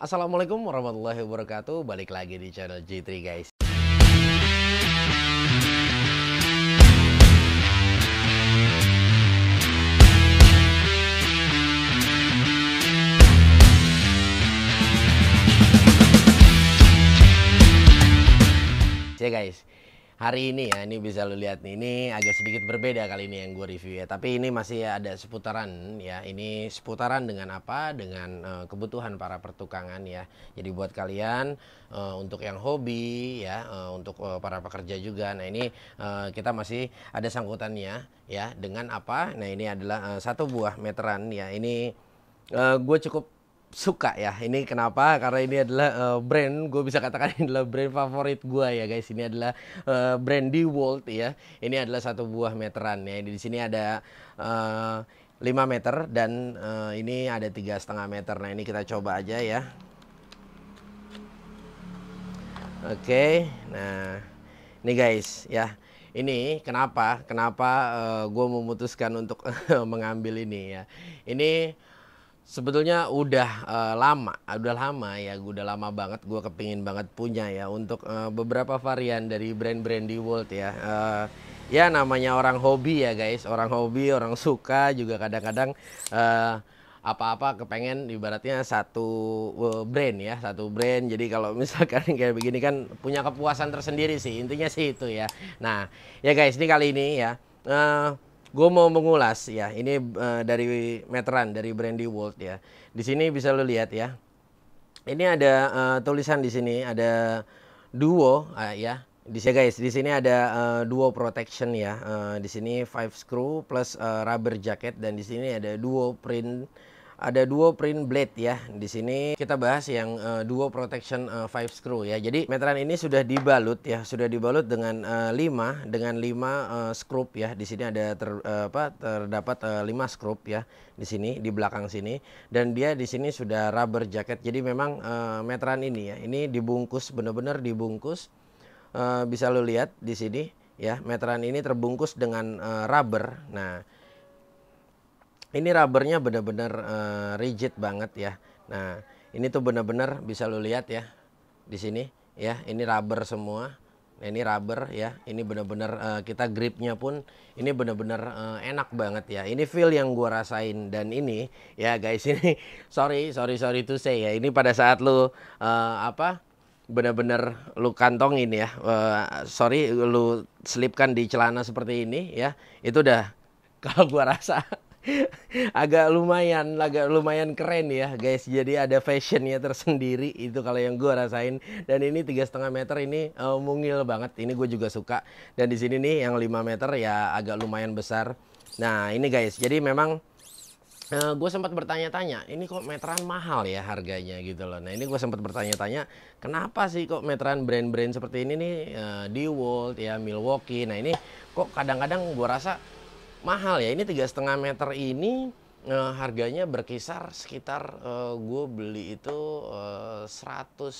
Assalamualaikum warahmatullahi wabarakatuh. Balik lagi di channel G3 guys. Ya guys, hari ini ya ini bisa lu lihat nih ini agak sedikit berbeda kali ini yang gue review ya tapi ini masih ada seputaran ya ini seputaran dengan apa dengan uh, kebutuhan para pertukangan ya jadi buat kalian uh, untuk yang hobi ya uh, untuk uh, para pekerja juga nah ini uh, kita masih ada sangkutannya ya dengan apa nah ini adalah uh, satu buah meteran ya ini uh, gue cukup suka ya ini kenapa karena ini adalah uh, brand gue bisa katakan ini adalah brand favorit gue ya guys ini adalah uh, eh, brand di World ya ini adalah satu buah meteran ya di sini ada uh, eh, 5 meter dan uh, ini ada tiga setengah meter nah ini kita coba aja ya oke okay, nah ini guys ya ini kenapa kenapa uh, gue memutuskan untuk mengambil ini ya ini sebetulnya udah uh, lama, udah lama ya, udah lama banget, gue kepingin banget punya ya untuk uh, beberapa varian dari brand-brand di world ya. Uh, ya namanya orang hobi ya guys, orang hobi, orang suka juga kadang-kadang apa-apa kepengen ibaratnya satu brand ya, satu brand. Jadi kalau misalkan kayak begini kan punya kepuasan tersendiri sih, intinya sih itu ya. Nah, ya guys, ini kali ini ya. Uh, Gue mau mengulas ya, ini uh, dari Meteran, dari Brandy World ya. Di sini bisa lo lihat ya. Ini ada uh, tulisan di sini, ada duo uh, ya. Di sini guys, di sini ada uh, duo protection ya. Uh, di sini five screw plus uh, rubber jacket dan di sini ada duo print ada dua print blade ya. Di sini kita bahas yang uh, duo protection uh, eh, 5 screw ya. Jadi meteran ini sudah dibalut ya, sudah dibalut dengan uh, eh, 5 dengan lima uh, screw ya. Di sini ada ter, uh, apa terdapat uh, 5 screw ya di sini di belakang sini dan dia di sini sudah rubber jacket. Jadi memang uh, meteran ini ya. Ini dibungkus benar-benar dibungkus uh, bisa lo lihat di sini ya. Meteran ini terbungkus dengan uh, rubber. Nah, ini rubbernya benar-benar uh, rigid banget ya. Nah, ini tuh benar-benar bisa lu lihat ya di sini ya, ini rubber semua. Nah, ini rubber ya. Ini benar-benar uh, kita gripnya pun ini benar-benar uh, enak banget ya. Ini feel yang gua rasain dan ini ya guys ini sorry sorry sorry to say ya. Ini pada saat lu uh, apa benar-benar lu kantongin ya. Uh, sorry lu selipkan di celana seperti ini ya. Itu udah kalau gua rasa agak lumayan agak lumayan keren ya guys jadi ada fashionnya tersendiri itu kalau yang gue rasain dan ini tiga setengah meter ini uh, mungil banget ini gue juga suka dan di sini nih yang 5 meter ya agak lumayan besar nah ini guys jadi memang Nah, eh, gue sempat bertanya-tanya, ini kok meteran mahal ya harganya gitu loh. Nah ini gue sempat bertanya-tanya, kenapa sih kok meteran brand-brand seperti ini nih, uh, di World ya Milwaukee. Nah ini kok kadang-kadang gue rasa mahal ya. Ini tiga setengah meter ini uh, harganya berkisar sekitar uh, eh, gue beli itu eh, seratus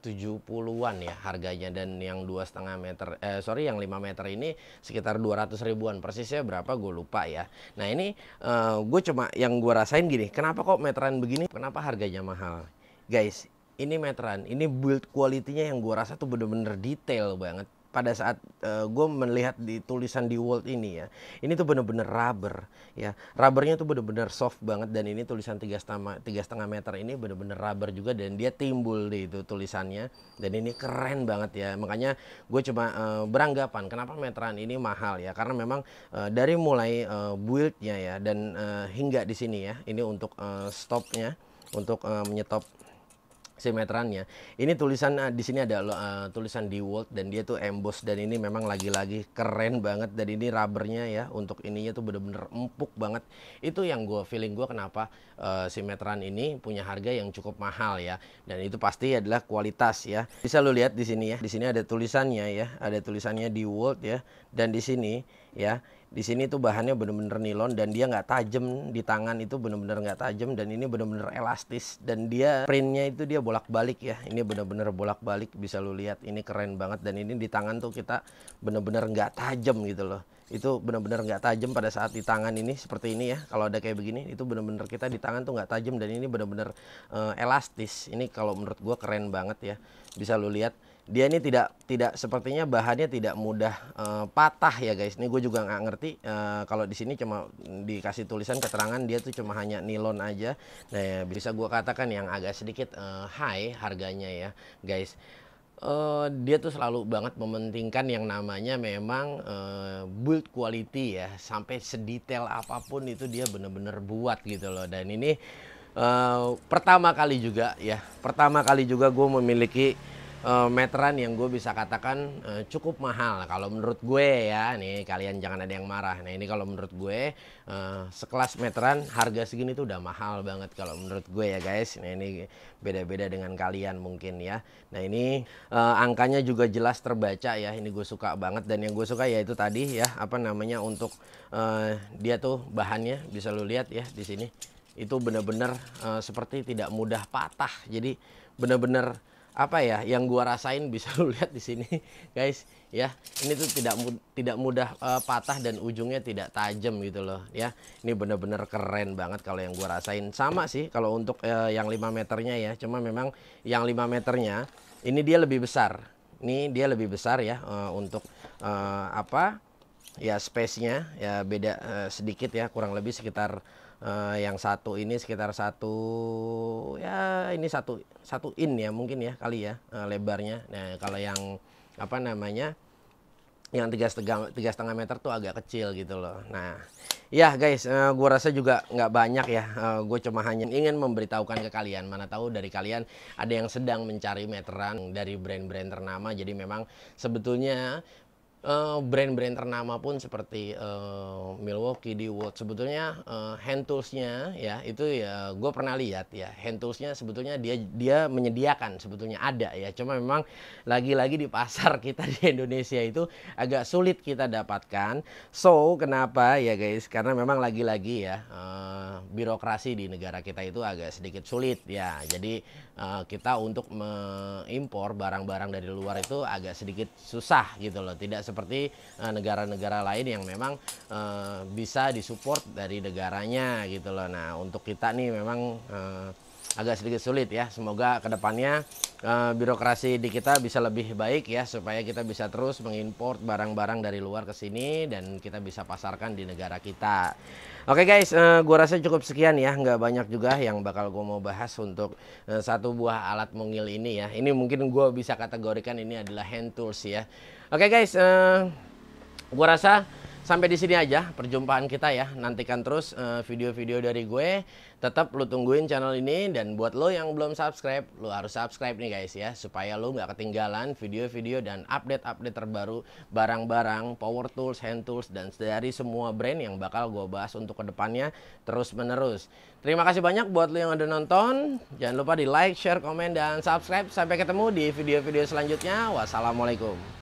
tujuh 70 ya harganya dan yang dua setengah meter eh sorry yang 5 meter ini sekitar 200 ribuan persisnya berapa gue lupa ya nah ini uh, gue cuma yang gue rasain gini kenapa kok meteran begini kenapa harganya mahal guys ini meteran ini build quality-nya yang gue rasa tuh bener-bener detail banget pada saat uh, eh, gue melihat di tulisan di World ini ya ini tuh bener-bener rubber ya rubbernya tuh bener-bener soft banget dan ini tulisan tiga setengah tiga setengah meter ini bener-bener rubber juga dan dia timbul di itu tulisannya dan ini keren banget ya makanya gue cuma uh, beranggapan kenapa meteran ini mahal ya karena memang uh, dari mulai uh, buildnya ya dan uh, hingga di sini ya ini untuk uh, stopnya untuk uh, menyetop simetrannya. Ini tulisan uh, di sini ada uh, tulisan world dan dia tuh emboss dan ini memang lagi-lagi keren banget dan ini rubbernya ya untuk ininya tuh bener-bener empuk banget. Itu yang gue feeling gue kenapa uh, eh, simetran ini punya harga yang cukup mahal ya dan itu pasti adalah kualitas ya. Bisa lo lihat di sini ya. Di sini ada tulisannya ya, ada tulisannya di world ya dan di sini ya di sini tuh bahannya bener-bener nilon dan dia nggak tajam di tangan itu bener-bener nggak tajam dan ini bener-bener elastis dan dia printnya itu dia bolak-balik ya ini bener-bener bolak-balik bisa lu lihat ini keren banget dan ini di tangan tuh kita bener-bener nggak tajam gitu loh itu benar-benar nggak tajam pada saat di tangan ini seperti ini ya kalau ada kayak begini itu benar-benar kita di tangan tuh nggak tajam dan ini benar-benar uh, eh, elastis ini kalau menurut gua keren banget ya bisa lu lihat dia ini tidak tidak sepertinya bahannya tidak mudah uh, patah ya guys. Ini gue juga nggak ngerti uh, kalau di sini cuma dikasih tulisan keterangan dia tuh cuma hanya nilon aja. Nah ya, bisa gue katakan yang agak sedikit uh, high harganya ya guys. Uh, dia tuh selalu banget mementingkan yang namanya memang uh, build quality ya sampai sedetail apapun itu dia bener-bener buat gitu loh dan ini uh, pertama kali juga ya pertama kali juga gue memiliki Eh, meteran yang gue bisa katakan uh, cukup mahal kalau menurut gue ya nih kalian jangan ada yang marah nah ini kalau menurut gue uh, sekelas meteran harga segini tuh udah mahal banget kalau menurut gue ya guys nah ini beda-beda dengan kalian mungkin ya nah ini uh, angkanya juga jelas terbaca ya ini gue suka banget dan yang gue suka yaitu tadi ya apa namanya untuk uh, dia tuh bahannya bisa lu lihat ya di sini itu benar-benar uh, seperti tidak mudah patah jadi benar-benar apa ya yang gua rasain bisa lu lihat di sini guys ya ini tuh tidak mud tidak mudah uh, patah dan ujungnya tidak tajam gitu loh ya ini bener-bener keren banget kalau yang gua rasain sama sih kalau untuk uh, yang 5 meternya ya cuma memang yang 5 meternya ini dia lebih besar ini dia lebih besar ya uh, untuk uh, apa ya space ya beda uh, sedikit ya kurang lebih sekitar uh, yang satu ini sekitar satu ya ini satu satu in ya mungkin ya kali ya uh, lebarnya nah kalau yang apa namanya yang tiga setengah tiga setengah meter tuh agak kecil gitu loh nah ya guys uh, gue rasa juga nggak banyak ya uh, gue cuma hanya ingin memberitahukan ke kalian mana tahu dari kalian ada yang sedang mencari meteran dari brand-brand ternama jadi memang sebetulnya Eh, brand-brand uh, ternama pun seperti uh, Milwaukee, DeWalt sebetulnya uh, hand toolsnya ya itu ya gue pernah lihat ya hand toolsnya sebetulnya dia dia menyediakan sebetulnya ada ya cuma memang lagi-lagi di pasar kita di Indonesia itu agak sulit kita dapatkan so kenapa ya guys karena memang lagi-lagi ya uh, birokrasi di negara kita itu agak sedikit sulit ya. Jadi uh, kita untuk mengimpor barang-barang dari luar itu agak sedikit susah gitu loh. Tidak seperti eh, negara-negara uh, lain yang memang uh, bisa disupport dari negaranya gitu loh. Nah, untuk kita nih memang uh, agak sedikit sulit ya. Semoga kedepannya uh, birokrasi di kita bisa lebih baik ya supaya kita bisa terus mengimpor barang-barang dari luar ke sini dan kita bisa pasarkan di negara kita. Oke okay guys, uh, gua rasa cukup sekian ya, nggak banyak juga yang bakal gua mau bahas untuk uh, satu buah alat mungil ini ya. Ini mungkin gua bisa kategorikan ini adalah hand tools ya. Oke okay guys, uh, gua rasa sampai di sini aja perjumpaan kita ya. Nantikan terus eh, video-video uh, dari gue. Tetap lu tungguin channel ini dan buat lo yang belum subscribe, lo harus subscribe nih guys ya supaya lo nggak ketinggalan video-video dan update-update terbaru barang-barang, power tools, hand tools dan dari semua brand yang bakal gue bahas untuk kedepannya terus menerus. Terima kasih banyak buat lo yang udah nonton. Jangan lupa di like, share, komen dan subscribe. Sampai ketemu di video-video selanjutnya. Wassalamualaikum.